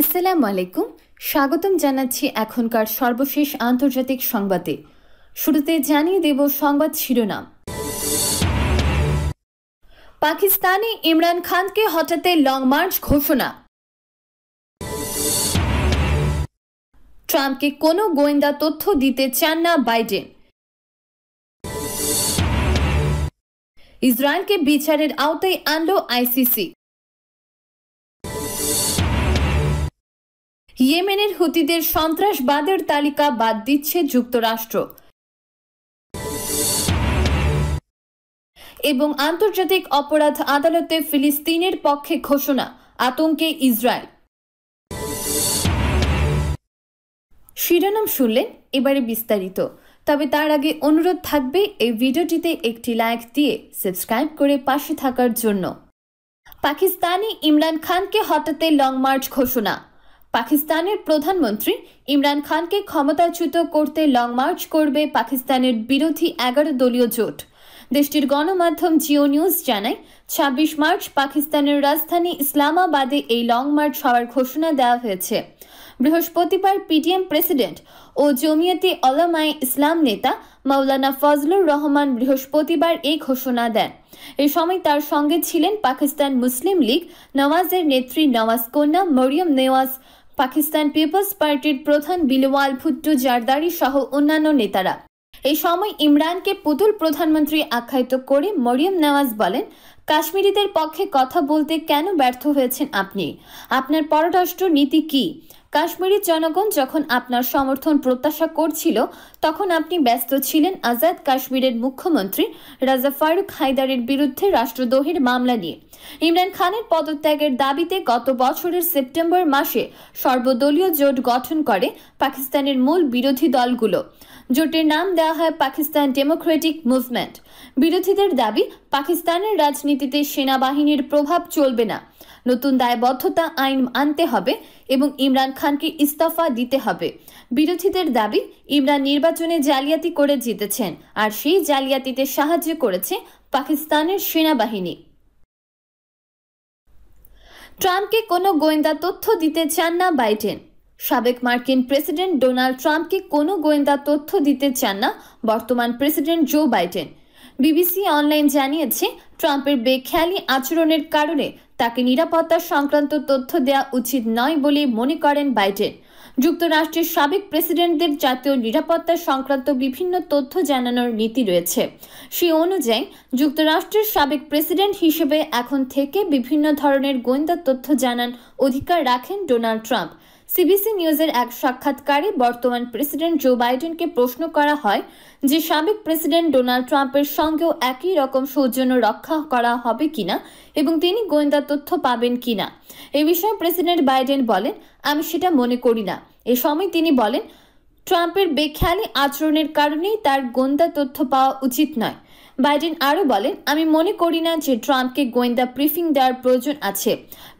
আসসালামু আলাইকুম স্বাগতম জানাচ্ছি এখনকার সর্বশেষ আন্তর্জাতিক সংবাদে শুরুতে জানিয়ে দেব সংবাদ শিরোনাম পাকিস্তানে ইমরান খানকে হঠাতে লং মার্চ ঘোষণা ট্রাম্পকে কোনো গোয়েন্দা তথ্য দিতে চান না বাইডেন ইসরায়েলকে বিচারের আওতায় আনল আইসিসি ইয়েমেনের হুতিদের সন্ত্রাসবাদের তালিকা বাদ দিচ্ছে যুক্তরাষ্ট্র এবং আন্তর্জাতিক অপরাধ আদালতে ফিলিস্তিনের পক্ষে ঘোষণা আতঙ্কে ইসরায়েল শিরোনাম শুনলেন এবারে বিস্তারিত তবে তার আগে অনুরোধ থাকবে এই ভিডিওটিতে একটি লাইক দিয়ে সাবস্ক্রাইব করে পাশে থাকার জন্য পাকিস্তানি ইমরান খানকে হঠাতে লং মার্চ ঘোষণা পাকিস্তানের প্রধানমন্ত্রী ইমরান খানকে ক্ষমতাচ্যুত করতে লং মার্চ করবে পাকিস্তানের বিরোধী এগারো দলীয় জোট দেশটির গণমাধ্যম জিও নিউজ জানায় ছাব্বিশ মার্চ পাকিস্তানের রাজধানী ইসলামাবাদে এই লং মার্চ হওয়ার ঘোষণা দেওয়া হয়েছে বৃহস্পতিবার পিটিএম প্রেসিডেন্ট ও জমিয়তে অলামাই ইসলাম নেতা মাওলানা ফজলুর রহমান বৃহস্পতিবার এই ঘোষণা দেন এ সময় তার সঙ্গে ছিলেন পাকিস্তান মুসলিম লীগ নওয়াজের নেত্রী নওয়াজ কন্যা মরিয়ম নেওয়াজ পাকিস্তান পিপলস পার্টির প্রধান বিলওয়াল ভুট্টু জারদারি সহ অন্যান্য নেতারা এই সময় ইমরানকে পুতুল প্রধানমন্ত্রী আখ্যায়িত করে মরিয়ম নওয়াজ বলেন কাশ্মীরিদের পক্ষে কথা বলতে কেন ব্যর্থ হয়েছেন আপনি আপনার পররাষ্ট্র নীতি কী কাশ্মীরি জনগণ যখন আপনার সমর্থন প্রত্যাশা করছিল তখন আপনি ব্যস্ত ছিলেন আজাদ কাশ্মীরের মুখ্যমন্ত্রী রাজা ফারুক হায়দারের বিরুদ্ধে রাষ্ট্রদ্রোহের মামলা নিয়ে ইমরান খানের পদত্যাগের দাবিতে গত বছরের সেপ্টেম্বর মাসে সর্বদলীয় জোট গঠন করে পাকিস্তানের মূল বিরোধী দলগুলো জোটের নাম দেওয়া হয় পাকিস্তান ডেমোক্রেটিক মুভমেন্ট বিরোধীদের দাবি পাকিস্তানের রাজনীতিতে সেনাবাহিনীর প্রভাব চলবে না নতুন দায়বদ্ধতা আইন আনতে হবে এবং ইমরান খানকে ইস্তফা দিতে হবে বিরোধীদের দাবি ইমরান নির্বাচনে জালিয়াতি করে জিতেছেন আর সেই জালিয়াতিতে সাহায্য করেছে পাকিস্তানের সেনাবাহিনী ট্রাম্পকে কোনো গোয়েন্দা তথ্য দিতে চান না বাইডেন সাবেক মার্কিন প্রেসিডেন্ট ডোনাল্ড ট্রাম্পকে কোনো গোয়েন্দা তথ্য দিতে চান না বর্তমান president Joe Biden BBC online জানিয়েছে ট্রাম্পের বেখেয়ালি আচরণের কারণে তাকে নিরাপত্তা সংক্রান্ত তথ্য দেওয়া উচিত নয় বলে মনে করেন বাইডেন যুক্তরাষ্ট্রের সাবেক প্রেসিডেন্টদের জাতীয় নিরাপত্তা সংক্রান্ত বিভিন্ন তথ্য জানানোর নীতি রয়েছে সে অনুযায়ী যুক্তরাষ্ট্রের সাবেক প্রেসিডেন্ট হিসেবে এখন থেকে বিভিন্ন ধরনের গোয়েন্দা তথ্য জানান অধিকার রাখেন ডোনাল্ড ট্রাম্প সিবিসি নিউজের এক সাক্ষাৎকারে বর্তমান প্রেসিডেন্ট জো বাইডেনকে প্রশ্ন করা হয় যে সাবেক প্রেসিডেন্ট ডোনাল্ড ট্রাম্পের সঙ্গেও একই রকম সৌজন্য রক্ষা করা হবে কিনা এবং তিনি গোয়েন্দা তথ্য পাবেন কিনা এ বিষয়ে প্রেসিডেন্ট বাইডেন বলেন আমি সেটা মনে করি না এ সময় তিনি বলেন ট্রাম্পের বেখেয়ালি আচরণের কারণেই তার গোয়েন্দা তথ্য পাওয়া উচিত নয় বাইডেন আরও বলেন আমি মনে করি না যে ট্রাম্পকে গোয়েন্দা ব্রিফিং দেওয়ার প্রয়োজন আছে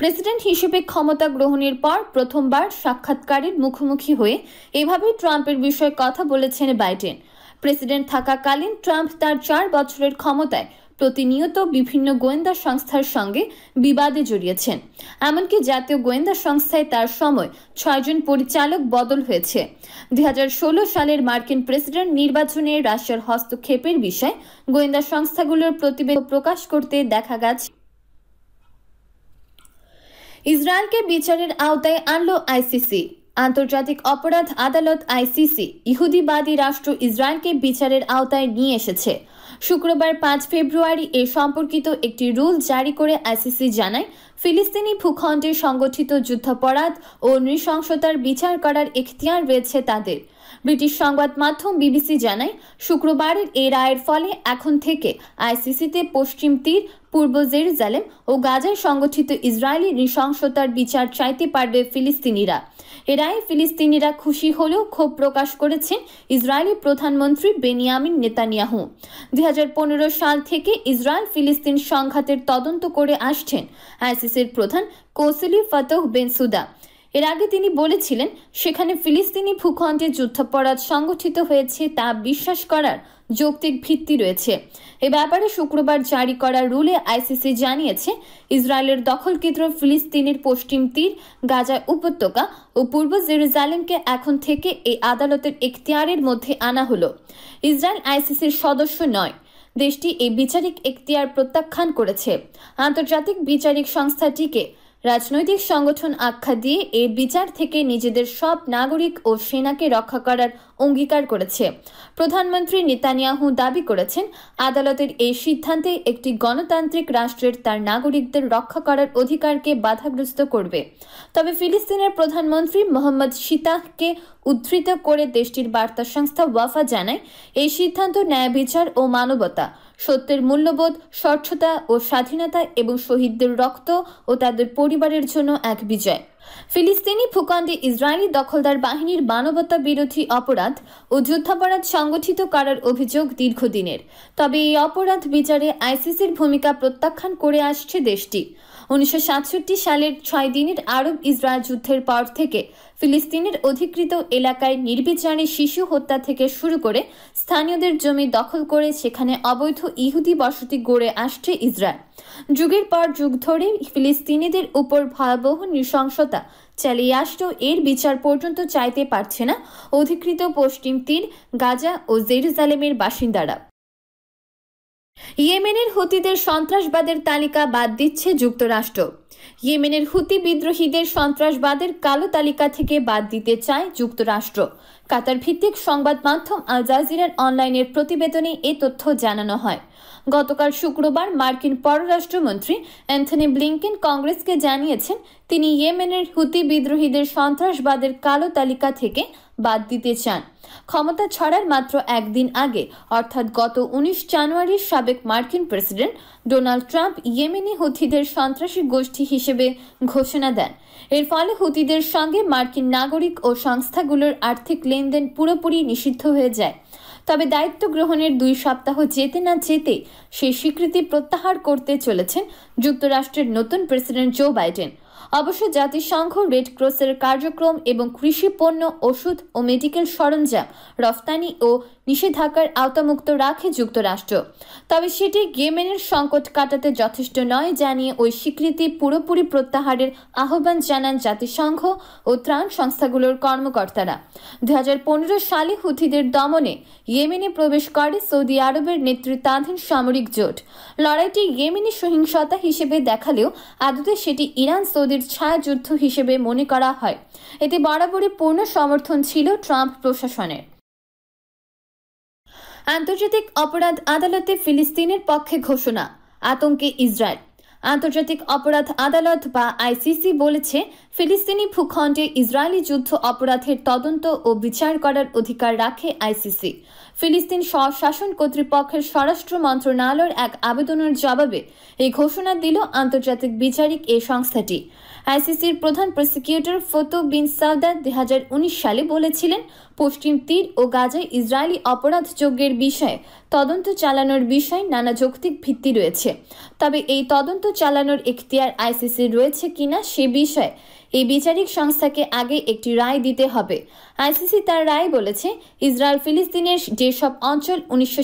প্রেসিডেন্ট হিসেবে ক্ষমতা গ্রহণের পর প্রথমবার সাক্ষাৎকারের মুখোমুখি হয়ে এভাবে ট্রাম্পের বিষয়ে কথা বলেছেন বাইডেন প্রেসিডেন্ট থাকাকালীন ট্রাম্প তার চার বছরের ক্ষমতায় প্রতিনিয়ত বিভিন্ন গোয়েন্দা সংস্থার সঙ্গে বিবাদে জড়িয়েছেন এমনকি জাতীয় গোয়েন্দা সংস্থায় তার সময় ছয়জন পরিচালক বদল হয়েছে দুই সালের মার্কিন প্রেসিডেন্ট নির্বাচনে রাশিয়ার হস্তক্ষেপের বিষয়ে গোয়েন্দা সংস্থাগুলোর প্রতিবেদন প্রকাশ করতে দেখা গেছে ইসরায়েলকে বিচারের আওতায় আনল আইসিসি আন্তর্জাতিক অপরাধ আদালত আইসিসি ইহুদিবাদী রাষ্ট্র ইসরায়েলকে বিচারের আওতায় নিয়ে এসেছে শুক্রবার পাঁচ ফেব্রুয়ারি এ সম্পর্কিত একটি রুল জারি করে আইসিসি জানায় ফিলিস্তিনি ভূখণ্ডে সংগঠিত যুদ্ধাপরাধ ও নৃশংসতার বিচার করার এখতিয়ার রয়েছে তাদের ব্রিটিশ সংবাদ মাধ্যম বিবিসি জানায় শুক্রবারের এই রায়ের ফলে এখন থেকে আইসিসিতে পশ্চিম তীর পূর্ব জেরুজালেম ও গাজায় সংগঠিত ইসরায়েলি নৃশংসতার বিচার চাইতে পারবে ফিলিস্তিনিরা এরাই ফিলিস্তিনিরা খুশি হলেও ক্ষোভ প্রকাশ করেছেন ইসরায়েলি প্রধানমন্ত্রী বেনিয়ামিন নেতানিয়াহু দুই সাল থেকে ইসরায়েল ফিলিস্তিন সংঘাতের তদন্ত করে আসছেন আইসিসির প্রধান কৌসলি ফতহ বেনসুদা এর আগে তিনি বলেছিলেন সেখানে ফিলিস্তিনি ভূখণ্ডে যুদ্ধাপরাধ সংগঠিত হয়েছে তা বিশ্বাস করার যৌক্তিক ভিত্তি রয়েছে এ ব্যাপারে শুক্রবার জারি করা রুলে আইসিসি জানিয়েছে ইসরায়েলের দখলকৃত ফিলিস্তিনের পশ্চিম তীর গাজা উপত্যকা ও পূর্ব জেরুজালেমকে এখন থেকে এই আদালতের এখতিয়ারের মধ্যে আনা হলো ইসরায়েল আইসিসির সদস্য নয় দেশটি এই বিচারিক এখতিয়ার প্রত্যাখ্যান করেছে আন্তর্জাতিক বিচারিক সংস্থাটিকে রাজনৈতিক সংগঠন আখ্যা দিয়ে এই বিচার থেকে নিজেদের সব নাগরিক ও সেনাকে রক্ষা করার অঙ্গীকার করেছে প্রধানমন্ত্রী নেতানিয়াহু দাবি করেছেন আদালতের এই সিদ্ধান্তে একটি গণতান্ত্রিক রাষ্ট্রের তার নাগরিকদের রক্ষা করার অধিকারকে বাধাগ্রস্ত করবে তবে ফিলিস্তিনের প্রধানমন্ত্রী মোহাম্মদ সিতাহকে উদ্ধৃত করে দেশটির বার্তা সংস্থা ওয়াফা জানায় এই সিদ্ধান্ত ন্যায় বিচার ও মানবতা সত্যের মূল্যবোধ স্বচ্ছতা ও স্বাধীনতা এবং শহীদদের রক্ত ও তাদের পরিবারের জন্য এক বিজয় ফিলিস্তিনি ভূখণ্ডে ইসরায়েলি দখলদার বাহিনীর মানবতা বিরোধী অপরাধ ও যুদ্ধাপরাধ সংগঠিত করার অভিযোগ দীর্ঘদিনের তবে এই অপরাধ বিচারে আইসিসির ভূমিকা প্রত্যাখ্যান করে আসছে দেশটি উনিশশো সালের ছয় দিনের আরব ইসরায়েল যুদ্ধের পর থেকে ফিলিস্তিনের অধিকৃত এলাকায় নির্বিচারে শিশু হত্যা থেকে শুরু করে স্থানীয়দের জমি দখল করে সেখানে অবৈধ ইহুদি বসতি গড়ে আসছে ইসরায়েল যুগের পর যুগ ধরে ফিলিস্তিনিদের উপর ভয়াবহ নৃশংসতা চালিয়ে আসলেও এর বিচার পর্যন্ত চাইতে পারছে না অধিকৃত পশ্চিম তীর গাজা ও জেরুজালেমের বাসিন্দারা ইয়েমেনের হুতিদের সন্ত্রাসবাদের তালিকা বাদ দিচ্ছে যুক্তরাষ্ট্র ইয়েমেনের হুতি বিদ্রোহীদের সন্ত্রাসবাদের কালো তালিকা থেকে বাদ দিতে চায় যুক্তরাষ্ট্র কাতার ভিত্তিক সংবাদ মাধ্যম আল জাজিরার অনলাইনের প্রতিবেদনে এ তথ্য জানানো হয় গতকাল শুক্রবার মার্কিন পররাষ্ট্রমন্ত্রী অ্যান্থনি ব্লিংকেন কংগ্রেসকে জানিয়েছেন তিনি ইয়েমেনের হুতি বিদ্রোহীদের সন্ত্রাসবাদের কালো তালিকা থেকে বাদ দিতে চান ক্ষমতা ছড়ার মাত্র একদিন আগে অর্থাৎ গত উনিশ জানুয়ারির সাবেক মার্কিন প্রেসিডেন্ট ডোনাল্ড ট্রাম্প ইয়েমেনি হুথিদের সন্ত্রাসী গোষ্ঠী হিসেবে ঘোষণা দেন এর ফলে হুতিদের সঙ্গে মার্কিন নাগরিক ও সংস্থাগুলোর আর্থিক লেনদেন পুরোপুরি নিষিদ্ধ হয়ে যায় তবে দায়িত্ব গ্রহণের দুই সপ্তাহ যেতে না যেতে সেই স্বীকৃতি প্রত্যাহার করতে চলেছেন যুক্তরাষ্ট্রের নতুন প্রেসিডেন্ট জো বাইডেন অবশ্য জাতিসংঘ রেড ক্রসের কার্যক্রম এবং কৃষি পণ্য ওষুধ ও মেডিকেল সরঞ্জাম রফতানি ও নিষেধাজ্ঞার আওতামুক্ত রাখে যুক্তরাষ্ট্র তবে সেটি গেমেনের সংকট কাটাতে যথেষ্ট নয় জানিয়ে ওই স্বীকৃতি পুরোপুরি প্রত্যাহারের আহ্বান জানান জাতিসংঘ ও ত্রাণ সংস্থাগুলোর কর্মকর্তারা দু হাজার সালে হুথিদের দমনে ইয়েমেনে প্রবেশ করে সৌদি আরবের নেতৃত্বাধীন সামরিক জোট লড়াইটি ইয়েমেনি সহিংসতা হিসেবে দেখালেও আদতে সেটি ইরান সৌদির বিরোধীর ছায়াযুদ্ধ হিসেবে মনে করা হয় এতে বরাবরই পূর্ণ সমর্থন ছিল ট্রাম্প প্রশাসনের আন্তর্জাতিক অপরাধ আদালতে ফিলিস্তিনের পক্ষে ঘোষণা আতঙ্কে ইসরায়েল আন্তর্জাতিক অপরাধ আদালত বা আইসিসি বলেছে ফিলিস্তিনি ভূখণ্ডে ইসরায়েলি যুদ্ধ অপরাধের তদন্ত ও বিচার করার অধিকার রাখে আইসিসি ফিলিস্তিন স্বশাসন কর্তৃপক্ষের স্বরাষ্ট্র মন্ত্রণালয়ের এক আবেদনের জবাবে এই ঘোষণা দিল আন্তর্জাতিক বিচারিক এই সংস্থাটি আইসিসির প্রধান প্রসিকিউটর ফতো বিন সাউদা দুই সালে বলেছিলেন পশ্চিম তীর ও গাজায় ইসরায়েলি অপরাধযজ্ঞের বিষয়ে তদন্ত চালানোর বিষয়ে নানা যৌক্তিক ভিত্তি রয়েছে তবে এই তদন্ত চালানোর এখতিয়ার আইসিসির রয়েছে কিনা সে বিষয়ে এই বিচারিক সংস্থাকে আগে একটি রায় দিতে হবে আইসিসি তার রায় বলেছে ইসরায়েল ফিলিস্তিনের যেসব অঞ্চল উনিশশো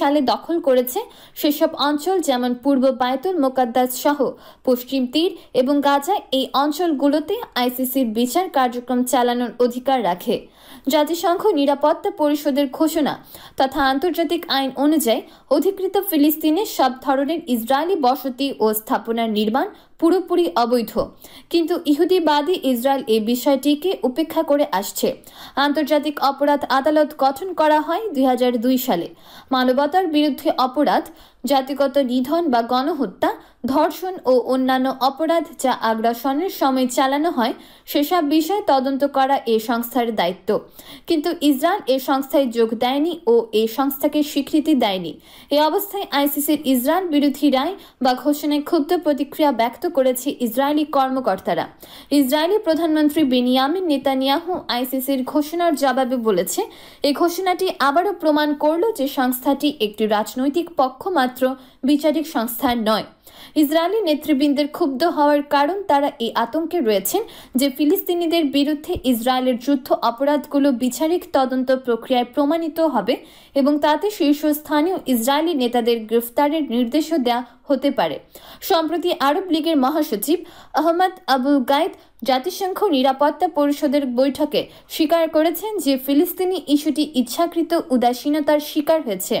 সালে দখল করেছে সেসব অঞ্চল যেমন পূর্ব বায়তুল মোকাদ্দাস সহ পশ্চিম তীর এবং গাজা এই অঞ্চলগুলোতে আইসিসির বিচার কার্যক্রম চালানোর অধিকার রাখে জাতিসংঘ নিরাপত্তা পরিষদের ঘোষণা তথা আন্তর্জাতিক আইন অনুযায়ী অধিকৃত ফিলিস্তিনে সব ধরনের ইসরায়েলি বসতি ও স্থাপনার নির্মাণ পুরোপুরি অবৈধ কিন্তু ইহুদিবাদী ইসরায়েল এই বিষয়টিকে উপেক্ষা করে আসছে আন্তর্জাতিক অপরাধ আদালত গঠন করা হয় দুই সালে মানবতার বিরুদ্ধে অপরাধ জাতিগত নিধন বা গণহত্যা ধর্ষণ ও অন্যান্য অপরাধ যা আগ্রাসনের সময় চালানো হয় সেসব বিষয়ে তদন্ত করা এ সংস্থার দায়িত্ব কিন্তু ইসরায়েল এ সংস্থায় যোগ দেয়নি ও এ সংস্থাকে স্বীকৃতি দেয়নি এ অবস্থায় আইসিসির ইসরায়েল বিরোধী রায় বা ঘোষণায় ক্ষুব্ধ প্রতিক্রিয়া ব্যক্ত করেছে ইসরায়েলি কর্মকর্তারা ইসরায়েলি প্রধানমন্ত্রী বেনিয়ামিন নেতানিয়াহু আইসিসির ঘোষণার জবাবে বলেছে এই ঘোষণাটি আবারও প্রমাণ করল যে সংস্থাটি একটি রাজনৈতিক পক্ষ মাত্র বিচারিক সংস্থা নয় ইসরায়েলি নেতৃবৃন্দের ক্ষুব্ধ হওয়ার কারণ তারা এই আতঙ্কে রয়েছেন যে ফিলিস্তিনিদের বিরুদ্ধে ইসরায়েলের যুদ্ধ অপরাধগুলো বিচারিক তদন্ত প্রক্রিয়ায় প্রমাণিত হবে এবং তাতে শীর্ষস্থানীয় ইসরায়েলি নেতাদের গ্রেফতারের নির্দেশও দেওয়া হতে পারে সম্প্রতি আরব লীগের মহাসচিব আহমদ আবুল গায়দ জাতিসংঘ নিরাপত্তা পরিষদের বৈঠকে স্বীকার করেছেন যে ফিলিস্তিনি ইস্যুটি ইচ্ছাকৃত উদাসীনতার শিকার হয়েছে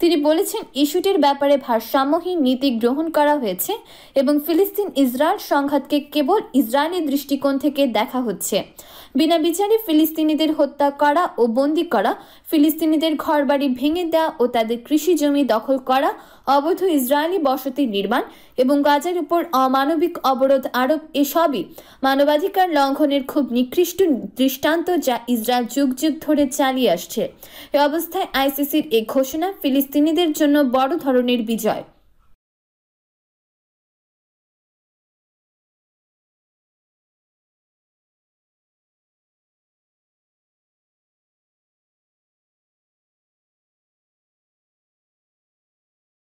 তিনি বলেছেন ইস্যুটির ব্যাপারে ভারসাম্যহীন নীতি গ্রহণ করা হয়েছে এবং ফিলিস্তিন ইসরায়েল সংঘাতকে কেবল ইসরায়েলি দৃষ্টিকোণ থেকে দেখা হচ্ছে বিনা বিচারে ফিলিস্তিনিদের হত্যা করা ও বন্দি করা ফিলিস্তিনিদের ঘরবাড়ি ভেঙে দেওয়া ও তাদের কৃষি জমি দখল করা অবৈধ ইসরায়েলি বসতি নির্মাণ এবং গাজার উপর অমানবিক অবরোধ আরোপ এসবই মানবাধিকার লঙ্ঘনের খুব নিকৃষ্ট দৃষ্টান্ত যা ইসরায়েল যুগ যুগ ধরে চালিয়ে আসছে এ অবস্থায় আইসিসির এই ঘোষণা ফিলিস্তিনিদের জন্য বড় ধরনের বিজয়